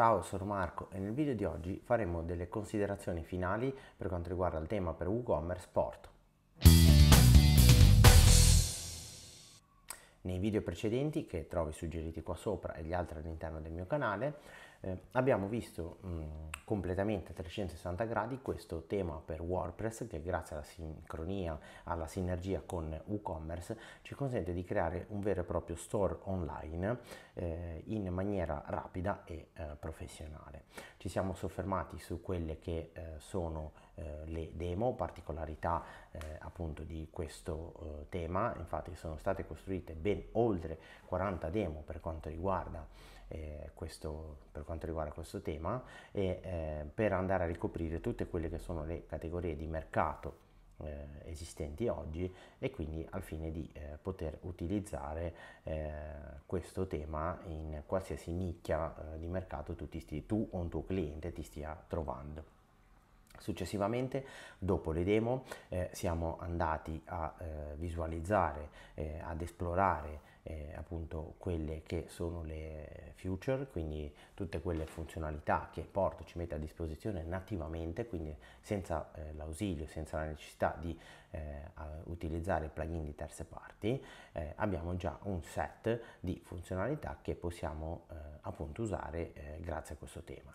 Ciao, sono Marco e nel video di oggi faremo delle considerazioni finali per quanto riguarda il tema per WooCommerce Sport. Nei video precedenti, che trovi suggeriti qua sopra e gli altri all'interno del mio canale, eh, abbiamo visto mh, mm, completamente a 360 gradi questo tema per WordPress che grazie alla sincronia, alla sinergia con WooCommerce ci consente di creare un vero e proprio store online eh, in maniera rapida e eh, professionale. Ci siamo soffermati su quelle che eh, sono eh, le demo, particolarità eh, appunto di questo tema, infatti sono state costruite ben oltre 40 demo per quanto riguarda eh, questo, per quanto riguarda questo tema e eh, per andare a ricoprire tutte quelle che sono le categorie di mercato eh, esistenti oggi e quindi al fine di eh, poter utilizzare eh, questo tema in qualsiasi nicchia eh, di mercato tu, sti, tu o un tuo cliente ti stia trovando. Successivamente, dopo le demo, eh, siamo andati a eh, visualizzare, ad esplorare eh, appunto quelle che sono le future, quindi tutte quelle funzionalità che Porto ci mette a disposizione nativamente, quindi senza eh, l'ausilio, senza la necessità di eh, utilizzare plugin di terze parti, eh, abbiamo già un set di funzionalità che possiamo eh, appunto usare eh, grazie a questo tema.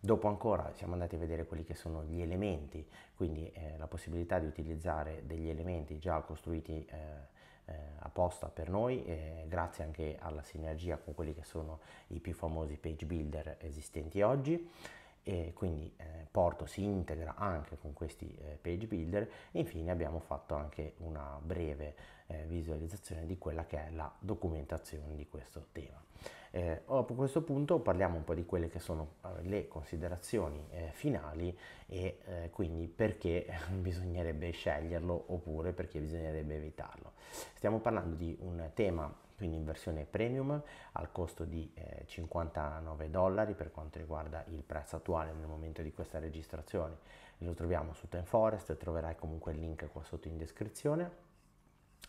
Dopo ancora siamo andati a vedere quelli che sono gli elementi, quindi la possibilità di utilizzare degli elementi già costruiti eh, apposta per noi, eh, grazie anche alla sinergia con quelli che sono i più famosi page builder esistenti oggi. E quindi eh, Porto si integra anche con questi eh, page builder. Infine abbiamo fatto anche una breve eh, visualizzazione di quella che è la documentazione di questo tema. Eh, a questo punto parliamo un po' di quelle che sono le considerazioni eh, finali e eh, quindi perché bisognerebbe sceglierlo oppure perché bisognerebbe evitarlo. Stiamo parlando di un tema quindi in versione premium al costo di 59 eh, dollari per quanto riguarda il prezzo attuale nel momento di questa registrazione. Lo troviamo su Time Forest, troverai comunque il link qua sotto in descrizione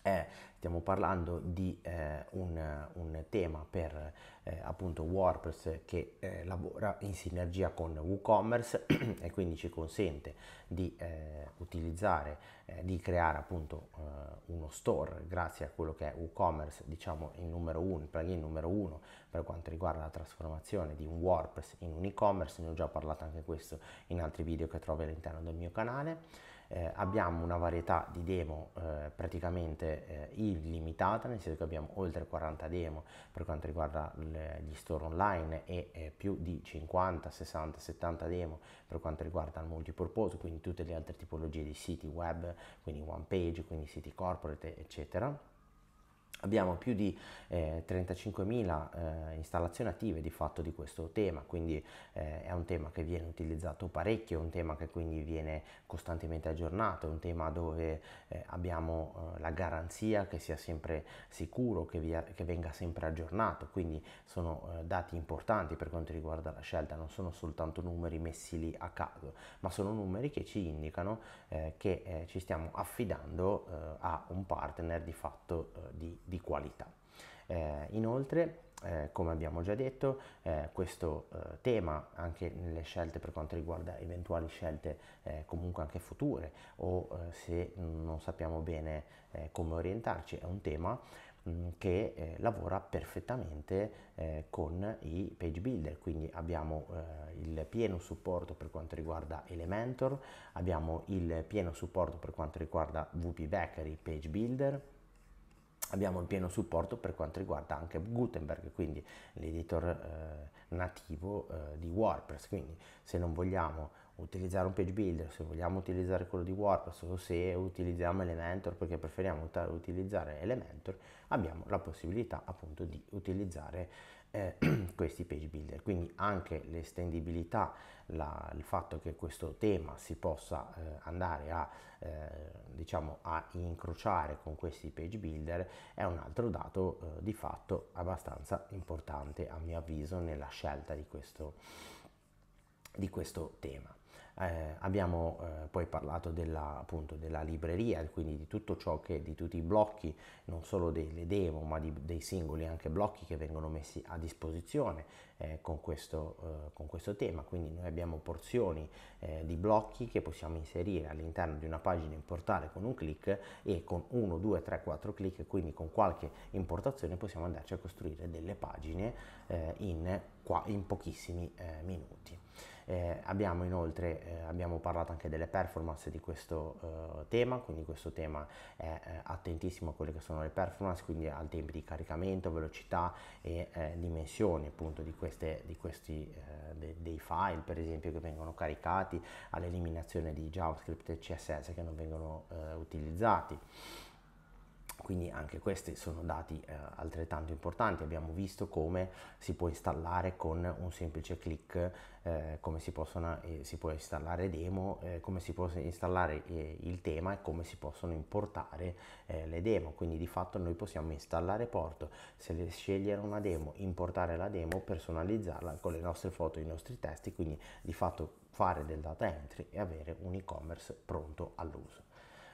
eh, stiamo parlando di eh, un, un, tema per eh, appunto WordPress che eh, lavora in sinergia con WooCommerce e quindi ci consente di eh, utilizzare, eh, di creare appunto uno store grazie a quello che è WooCommerce, diciamo il numero uno, il plugin numero uno per quanto riguarda la trasformazione di un WordPress in un e-commerce, ne ho già parlato anche questo in altri video che trovi all'interno del mio canale eh, abbiamo una varietà di demo eh, praticamente eh, illimitata, nel senso che abbiamo oltre 40 demo per quanto riguarda le, gli store online e eh, più di 50, 60, 70 demo per quanto riguarda il multipurpose, quindi tutte le altre tipologie di siti web, quindi one page, quindi siti corporate, eccetera Abbiamo più di eh, 35.000 eh, installazioni attive di fatto di questo tema, quindi eh, è un tema che viene utilizzato parecchio, è un tema che quindi viene costantemente aggiornato, è un tema dove eh, abbiamo eh, la garanzia che sia sempre sicuro, che, via, che venga sempre aggiornato, quindi sono eh, dati importanti per quanto riguarda la scelta, non sono soltanto numeri messi lì a caso, ma sono numeri che ci indicano che ci stiamo affidando a un partner di fatto di di qualità. Eh, inoltre, eh, come abbiamo già detto, eh, questo eh, tema anche nelle scelte per quanto riguarda eventuali scelte eh, comunque anche future o eh, se non sappiamo bene come orientarci è un tema mh, mm, che lavora perfettamente con i page builder quindi abbiamo il pieno supporto per quanto riguarda Elementor abbiamo il pieno supporto per quanto riguarda VP Bakery page builder abbiamo il pieno supporto per quanto riguarda anche Gutenberg, quindi l'editor eh, nativo eh, di WordPress, quindi se non vogliamo utilizzare un page builder, se vogliamo utilizzare quello di WordPress o se utilizziamo Elementor perché preferiamo utilizzare Elementor, abbiamo la possibilità appunto di utilizzare eh, questi page builder quindi anche l'estendibilità la, il fatto che questo tema si possa eh, andare a eh, diciamo a incrociare con questi page builder è un altro dato eh, di fatto abbastanza importante a mio avviso nella scelta di questo di questo tema eh, abbiamo eh, poi parlato della, appunto, della libreria, quindi di tutto ciò che, di tutti i blocchi, non solo delle demo, ma di, dei singoli anche blocchi che vengono messi a disposizione eh, con, questo, eh, con questo tema. Quindi noi abbiamo porzioni eh, di blocchi che possiamo inserire all'interno di una pagina in portale con un clic e con 1, 2, 3, 4 clic, quindi con qualche importazione possiamo andarci a costruire delle pagine eh, in, qua, in pochissimi minuti. Eh, abbiamo inoltre eh, abbiamo parlato anche delle performance di questo eh, tema, quindi questo tema è eh, attentissimo a quelle che sono le performance, quindi al tempi di caricamento, velocità e eh, dimensioni appunto di, queste, di questi eh, de, dei file per esempio che vengono caricati, all'eliminazione di JavaScript e CSS che non vengono utilizzati quindi anche questi sono dati eh, altrettanto importanti abbiamo visto come si può installare con un semplice clic eh, come si, possono, eh, si, può installare demo eh, come si può installare eh, il tema e come si possono importare eh, le demo quindi di fatto noi possiamo installare porto se scegliere una demo importare la demo personalizzarla con le nostre foto e i nostri testi quindi di fatto fare del data entry e avere un e-commerce pronto all'uso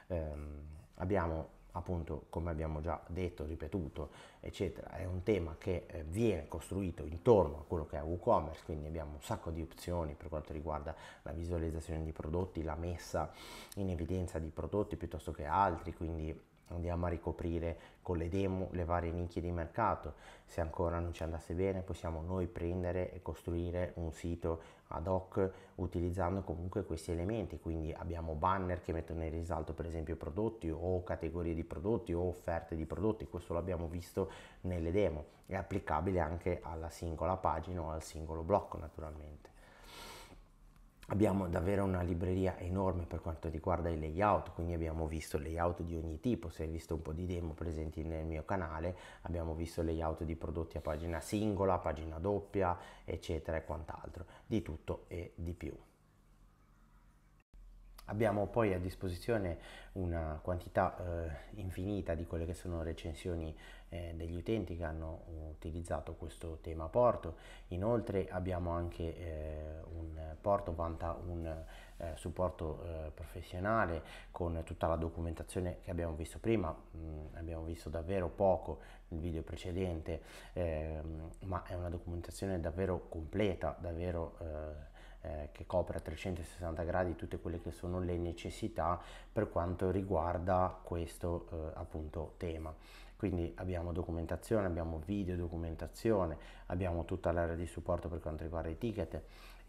ehm, abbiamo appunto come abbiamo già detto, ripetuto, eccetera, è un tema che eh, viene costruito intorno a quello che è WooCommerce, quindi abbiamo un sacco di opzioni per quanto riguarda la visualizzazione di prodotti, la messa in evidenza di prodotti piuttosto che altri, quindi andiamo a ricoprire con le demo le varie nicchie di mercato. Se ancora non ci andasse bene possiamo noi prendere e costruire un sito ad hoc utilizzando comunque questi elementi, quindi abbiamo banner che mettono in risalto per esempio prodotti o categorie di prodotti o offerte di prodotti, questo l'abbiamo visto nelle demo, è applicabile anche alla singola pagina o al singolo blocco naturalmente. Abbiamo davvero una libreria enorme per quanto riguarda i layout, quindi abbiamo visto layout di ogni tipo, se hai visto un po' di demo presenti nel mio canale, abbiamo visto layout di prodotti a pagina singola, pagina doppia, eccetera e quant'altro, di tutto e di più. Abbiamo poi a disposizione una quantità eh, infinita di quelle che sono recensioni eh, degli utenti che hanno utilizzato questo tema porto. Inoltre abbiamo anche eh, Porto vanta un eh, supporto eh, professionale con tutta la documentazione che abbiamo visto prima, mm, abbiamo visto davvero poco nel video precedente, ehm, ma è una documentazione davvero completa, davvero eh, che copre a 360 gradi tutte quelle che sono le necessità per quanto riguarda questo eh, appunto tema. Quindi abbiamo documentazione, abbiamo video documentazione, abbiamo tutta l'area di supporto per quanto riguarda i ticket,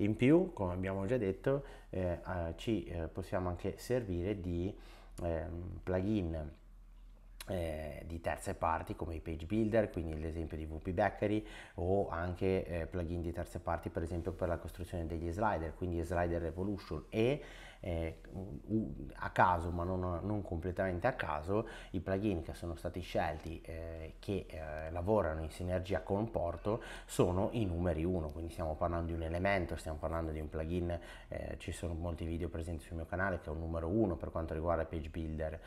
in più, come abbiamo già detto, eh, ci eh, possiamo anche servire di ehm, plugin eh, di terze parti come i page builder, quindi l'esempio di VP Bakery o anche eh, plugin di terze parti per esempio per la costruzione degli slider, quindi Slider Revolution e eh, a caso ma non, non, completamente a caso i plugin che sono stati scelti eh, che eh, lavorano in sinergia con Porto sono i numeri 1, quindi stiamo parlando di un elemento, stiamo parlando di un plugin, ci sono molti video presenti sul mio canale che è un numero 1 per quanto riguarda il page builder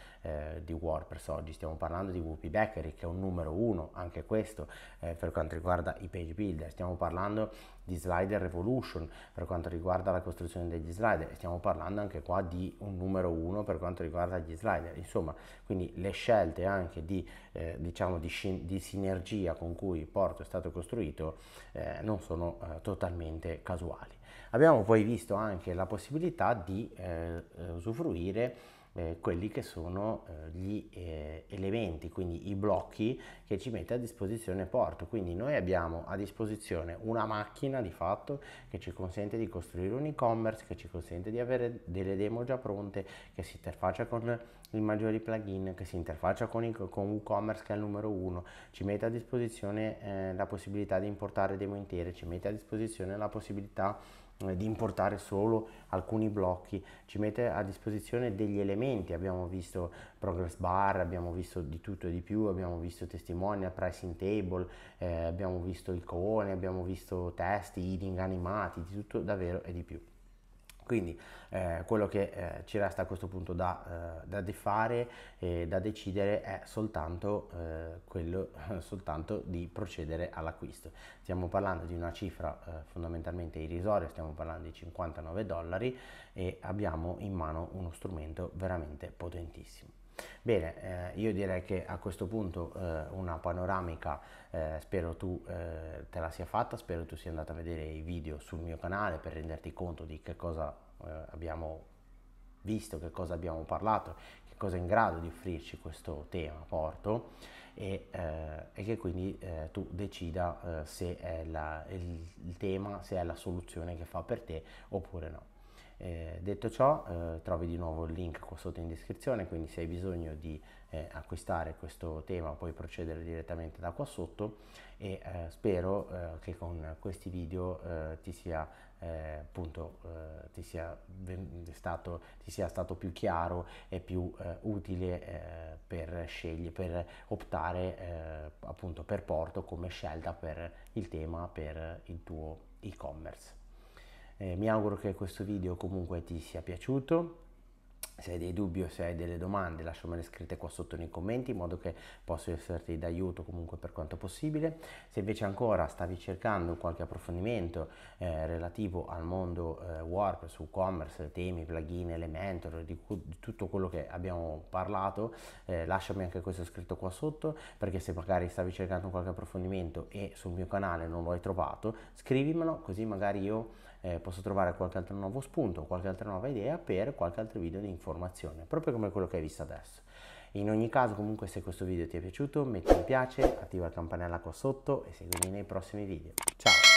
di WordPress oggi, stiamo stiamo parlando di Whoopi Bakery che è un numero uno anche questo eh, per quanto riguarda i page builder, stiamo parlando di slider revolution per quanto riguarda la costruzione degli slider, stiamo parlando anche qua di un numero uno per quanto riguarda gli slider, insomma quindi le scelte anche di, eh, diciamo di, di, sinergia con cui il Porto è stato costruito eh, non sono eh, totalmente casuali. Abbiamo poi visto anche la possibilità di eh, eh, usufruire eh, quelli che sono eh, gli eh, elementi, quindi i blocchi che ci mette a disposizione Porto. Quindi noi abbiamo a disposizione una macchina di fatto che ci consente di costruire un e-commerce, che ci consente di avere delle demo già pronte, che si interfaccia con i maggiori plugin, che si interfaccia con, i, con WooCommerce che è il numero uno, ci mette a disposizione eh, la possibilità di importare demo intere, ci mette a disposizione la possibilità eh, di importare solo alcuni blocchi, ci mette a disposizione degli elementi, abbiamo visto progress bar, abbiamo visto di tutto e di più, abbiamo visto testimonial, pricing table, eh, abbiamo visto icone, abbiamo visto testi, eating animati, di tutto davvero e di più. Quindi eh, quello che eh, ci resta a questo punto da, eh, da fare e da decidere è soltanto eh, quello soltanto di procedere all'acquisto. Stiamo parlando di una cifra eh, fondamentalmente irrisoria, stiamo parlando di 59 dollari e abbiamo in mano uno strumento veramente potentissimo. Bene, eh, io direi che a questo punto eh, una panoramica eh, spero tu eh, te la sia fatta, spero tu sia andata a vedere i video sul mio canale per renderti conto di che cosa eh, abbiamo visto, che cosa abbiamo parlato, che cosa è in grado di offrirci questo tema porto e, eh, e che quindi tu decida se è la, il, il tema, se è la soluzione che fa per te oppure no. Eh, detto ciò, eh, trovi di nuovo il link qua sotto in descrizione, quindi se hai bisogno di eh, acquistare questo tema puoi procedere direttamente da qua sotto e eh, spero eh, che con questi video eh, ti sia appunto ti sia, stato, ti sia stato più chiaro e più utile per scegliere per optare appunto per Porto come scelta per il tema per il tuo e-commerce. Eh, mi auguro che questo video comunque ti sia piaciuto se hai dei dubbi o se hai delle domande lasciamele scritte qua sotto nei commenti in modo che posso esserti d'aiuto comunque per quanto possibile. Se invece ancora stavi cercando qualche approfondimento eh, relativo al mondo eh, WordPress, WooCommerce, temi, plugin, Elementor, di, di, tutto quello che abbiamo parlato, eh, lasciami anche questo scritto qua sotto perché se magari stavi cercando qualche approfondimento e sul mio canale non lo hai trovato, scrivimelo così magari io eh, posso trovare qualche altro nuovo spunto, qualche altra nuova idea per qualche altro video di informazione informazione, proprio come quello che hai visto adesso. In ogni caso, comunque, se questo video ti è piaciuto, metti un piace, attiva la campanella qua sotto e seguimi nei prossimi video. Ciao!